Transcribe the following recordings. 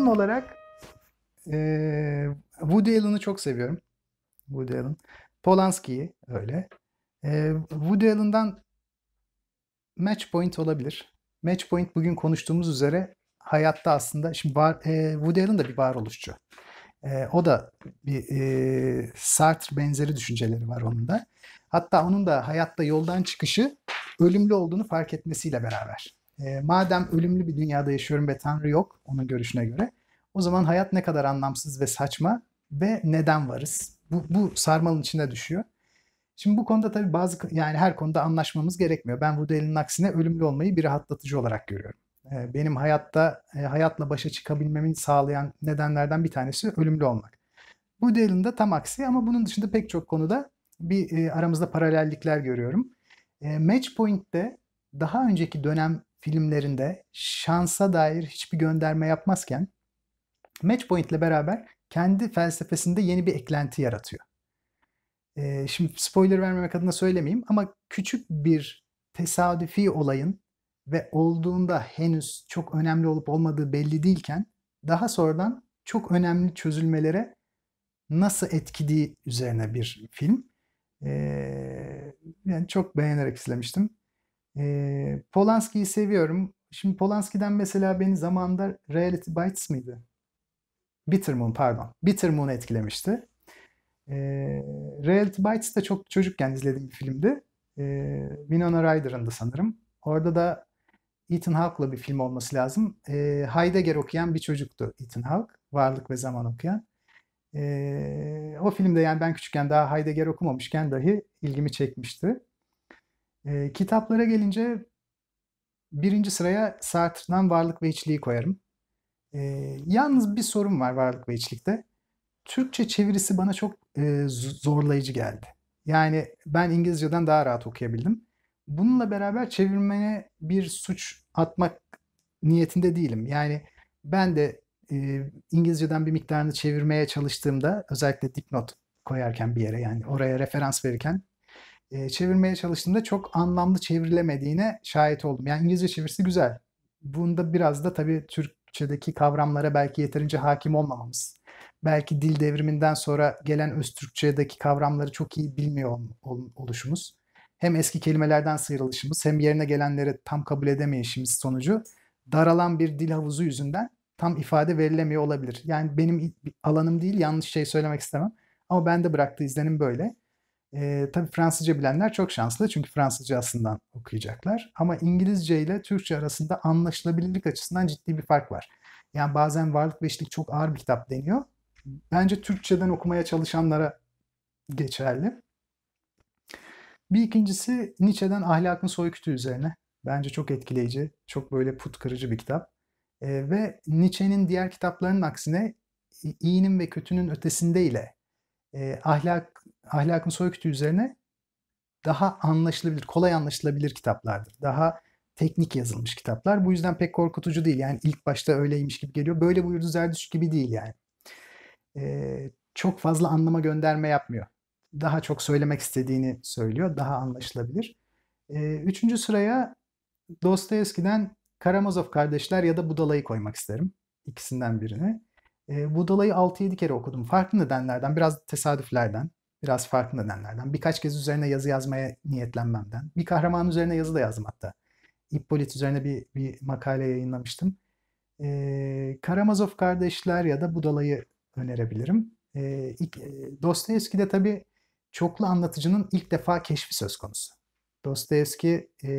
film olarak e, Woody Allen'ı çok seviyorum. Woody Allen. Polanski'yi öyle. E, Woody Allen'dan Match Point olabilir. Match Point bugün konuştuğumuz üzere hayatta aslında şimdi var, e, Woody Allen da bir varoluşçu. E, o da bir e, Sartre benzeri düşünceleri var onun da. Hatta onun da hayatta yoldan çıkışı ölümlü olduğunu fark etmesiyle beraber. E, madem ölümlü bir dünyada yaşıyorum ve Tanrı yok onun görüşüne göre o zaman hayat ne kadar anlamsız ve saçma ve neden varız? Bu, bu sarmalın içine düşüyor. Şimdi bu konuda tabii bazı yani her konuda anlaşmamız gerekmiyor. Ben Woodel'in aksine ölümlü olmayı bir rahatlatıcı olarak görüyorum. Ee, benim hayatta e, hayatla başa çıkabilmemin sağlayan nedenlerden bir tanesi ölümlü olmak. Woodel'in de tam aksi ama bunun dışında pek çok konuda bir e, aramızda paralellikler görüyorum. E, Match Point'te daha önceki dönem filmlerinde şansa dair hiçbir gönderme yapmazken Matchpoint ile beraber kendi felsefesinde yeni bir eklenti yaratıyor. Ee, şimdi spoiler vermemek adına söylemeyeyim ama küçük bir tesadüfi olayın ve olduğunda henüz çok önemli olup olmadığı belli değilken daha sonradan çok önemli çözülmelere nasıl etkiliği üzerine bir film. Ee, yani çok beğenerek izlemiştim. E, Polanski'yi seviyorum. Şimdi Polanski'den mesela beni zamanda Reality Bites miydi? Bitter pardon. Bitter etkilemişti. E, Reality Bites de çok çocukken izlediğim bir filmdi. E, Winona Ryder'ın da sanırım. Orada da Ethan Hawke'la bir film olması lazım. E, Heidegger okuyan bir çocuktu Ethan Hawke. Varlık ve Zaman okuyan. E, o filmde yani ben küçükken daha Heidegger okumamışken dahi ilgimi çekmişti. E, kitaplara gelince birinci sıraya Sartre'dan Varlık ve İçliği koyarım. E, yalnız bir sorun var Varlık ve İçlik'te. Türkçe çevirisi bana çok e, zorlayıcı geldi. Yani ben İngilizceden daha rahat okuyabildim. Bununla beraber çevirmene bir suç atmak niyetinde değilim. Yani ben de e, İngilizceden bir miktarını çevirmeye çalıştığımda özellikle dipnot koyarken bir yere yani oraya referans verirken e, çevirmeye çalıştığımda çok anlamlı çevrilemediğine şahit oldum. Yani İngilizce çevirisi güzel. Bunda biraz da tabii Türkçedeki kavramlara belki yeterince hakim olmamamız. Belki dil devriminden sonra gelen Öztürkçedeki kavramları çok iyi bilmiyor ol, oluşumuz. Hem eski kelimelerden sıyrılışımız hem yerine gelenleri tam kabul edemeyişimiz sonucu daralan bir dil havuzu yüzünden tam ifade verilemiyor olabilir. Yani benim alanım değil yanlış şey söylemek istemem. Ama ben de bıraktığı izlenim böyle. E, tabii Fransızca bilenler çok şanslı çünkü Fransızca aslında okuyacaklar. Ama İngilizce ile Türkçe arasında anlaşılabilirlik açısından ciddi bir fark var. Yani bazen varlık ve işlik çok ağır bir kitap deniyor. Bence Türkçeden okumaya çalışanlara geçerli. Bir ikincisi Nietzsche'den Ahlakın Soykütü üzerine. Bence çok etkileyici, çok böyle put kırıcı bir kitap. E, ve Nietzsche'nin diğer kitaplarının aksine iyinin ve kötünün ötesindeyle e, ahlak Ahlakın Soykütü üzerine daha anlaşılabilir, kolay anlaşılabilir kitaplardır. Daha teknik yazılmış kitaplar. Bu yüzden pek korkutucu değil. Yani ilk başta öyleymiş gibi geliyor. Böyle buyurdu Zerdüşt gibi değil yani. Ee, çok fazla anlama gönderme yapmıyor. Daha çok söylemek istediğini söylüyor. Daha anlaşılabilir. Ee, üçüncü sıraya Dostoyevski'den Karamazov Kardeşler ya da Budala'yı koymak isterim. İkisinden birini. Ee, Budala'yı 6-7 kere okudum. Farklı nedenlerden, biraz tesadüflerden biraz farklı nedenlerden, birkaç kez üzerine yazı yazmaya niyetlenmemden, bir kahraman üzerine yazı da yazdım hatta. Hippolyt üzerine bir, bir makale yayınlamıştım. Ee, Karamazov kardeşler ya da Budala'yı önerebilirim. Ee, ilk, Dostoyevski'de tabii çoklu anlatıcının ilk defa keşfi söz konusu. Dostoyevski e,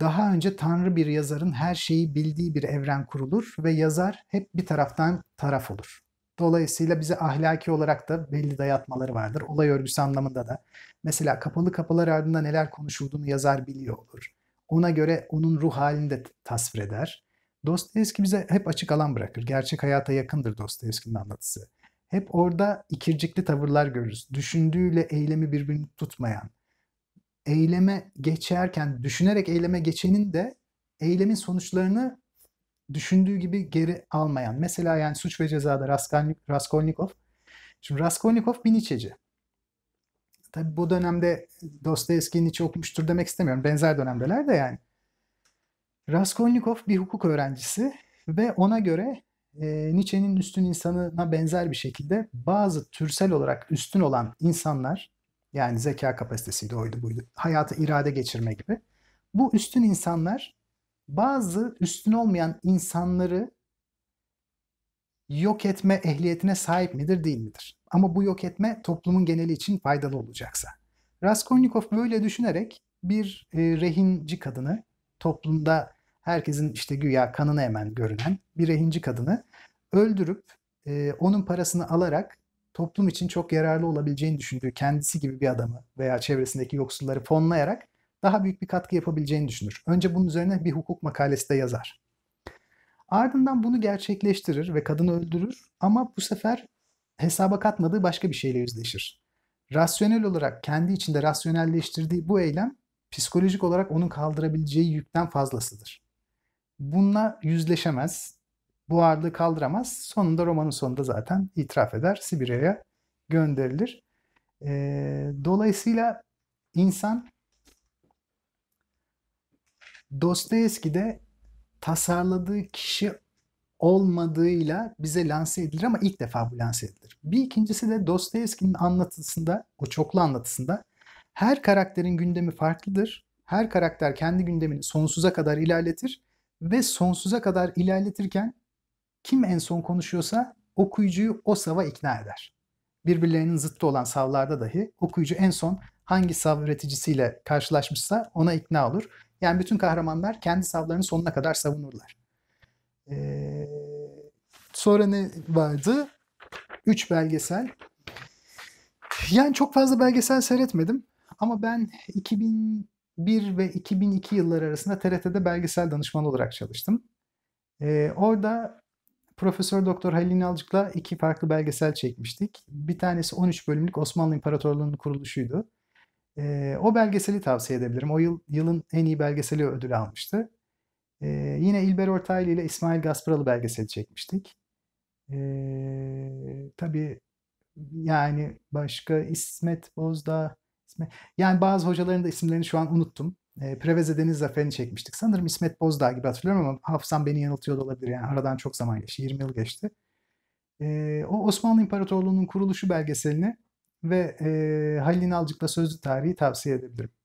daha önce tanrı bir yazarın her şeyi bildiği bir evren kurulur ve yazar hep bir taraftan taraf olur. Dolayısıyla bize ahlaki olarak da belli dayatmaları vardır. Olay örgüsü anlamında da. Mesela kapalı kapılar ardında neler konuşulduğunu yazar biliyor olur. Ona göre onun ruh halini de tasvir eder. Dostoyevski bize hep açık alan bırakır. Gerçek hayata yakındır Dostoyevski'nin anlatısı. Hep orada ikircikli tavırlar görürüz. Düşündüğüyle eylemi birbirini tutmayan, eyleme geçerken, düşünerek eyleme geçenin de eylemin sonuçlarını düşündüğü gibi geri almayan. Mesela yani suç ve cezada Raskolnik, Raskolnikov. Şimdi Raskolnikov bir Nietzsche'ci. Tabi bu dönemde Dostoyevski Nietzsche okumuştur demek istemiyorum. Benzer dönemdeler de yani. Raskolnikov bir hukuk öğrencisi ve ona göre e, Nietzsche'nin üstün insanına benzer bir şekilde bazı türsel olarak üstün olan insanlar yani zeka kapasitesiydi oydu buydu Hayata irade geçirme gibi bu üstün insanlar bazı üstün olmayan insanları yok etme ehliyetine sahip midir değil midir? Ama bu yok etme toplumun geneli için faydalı olacaksa. Raskolnikov böyle düşünerek bir e, rehinci kadını toplumda herkesin işte güya kanını hemen görünen bir rehinci kadını öldürüp e, onun parasını alarak toplum için çok yararlı olabileceğini düşündüğü kendisi gibi bir adamı veya çevresindeki yoksulları fonlayarak daha büyük bir katkı yapabileceğini düşünür. Önce bunun üzerine bir hukuk makalesi de yazar. Ardından bunu gerçekleştirir ve kadını öldürür ama bu sefer hesaba katmadığı başka bir şeyle yüzleşir. Rasyonel olarak kendi içinde rasyonelleştirdiği bu eylem psikolojik olarak onun kaldırabileceği yükten fazlasıdır. Bununla yüzleşemez, bu ağırlığı kaldıramaz. Sonunda romanın sonunda zaten itiraf eder, Sibirya'ya gönderilir. E, dolayısıyla insan Dostoyevski'de tasarladığı kişi olmadığıyla bize lanse edilir ama ilk defa bu lanse edilir. Bir ikincisi de Dostoyevski'nin anlatısında, o çoklu anlatısında her karakterin gündemi farklıdır. Her karakter kendi gündemini sonsuza kadar ilerletir ve sonsuza kadar ilerletirken kim en son konuşuyorsa okuyucuyu o sava ikna eder. Birbirlerinin zıttı olan savlarda dahi okuyucu en son hangi sav üreticisiyle karşılaşmışsa ona ikna olur. Yani bütün kahramanlar kendi savlarını sonuna kadar savunurlar. Ee, sonra ne vardı? Üç belgesel. Yani çok fazla belgesel seyretmedim. Ama ben 2001 ve 2002 yılları arasında TRT'de belgesel danışman olarak çalıştım. Ee, orada Profesör Doktor Halil İnalcık'la iki farklı belgesel çekmiştik. Bir tanesi 13 bölümlük Osmanlı İmparatorluğu'nun kuruluşuydu. E, o belgeseli tavsiye edebilirim. O yıl yılın en iyi belgeseli ödülü almıştı. E, yine İlber Ortaylı ile İsmail Gaspıralı belgeseli çekmiştik. E, tabii yani başka İsmet Bozda, İsmet, yani bazı hocaların da isimlerini şu an unuttum. E, Preveze Deniz Zaferi'ni çekmiştik. Sanırım İsmet Bozdağ gibi hatırlıyorum ama hafızam beni yanıltıyor da olabilir. Yani aradan çok zaman geçti. 20 yıl geçti. E, o Osmanlı İmparatorluğu'nun kuruluşu belgeselini ve e, Halil İnalcık'la Sözlü Tarihi tavsiye edebilirim.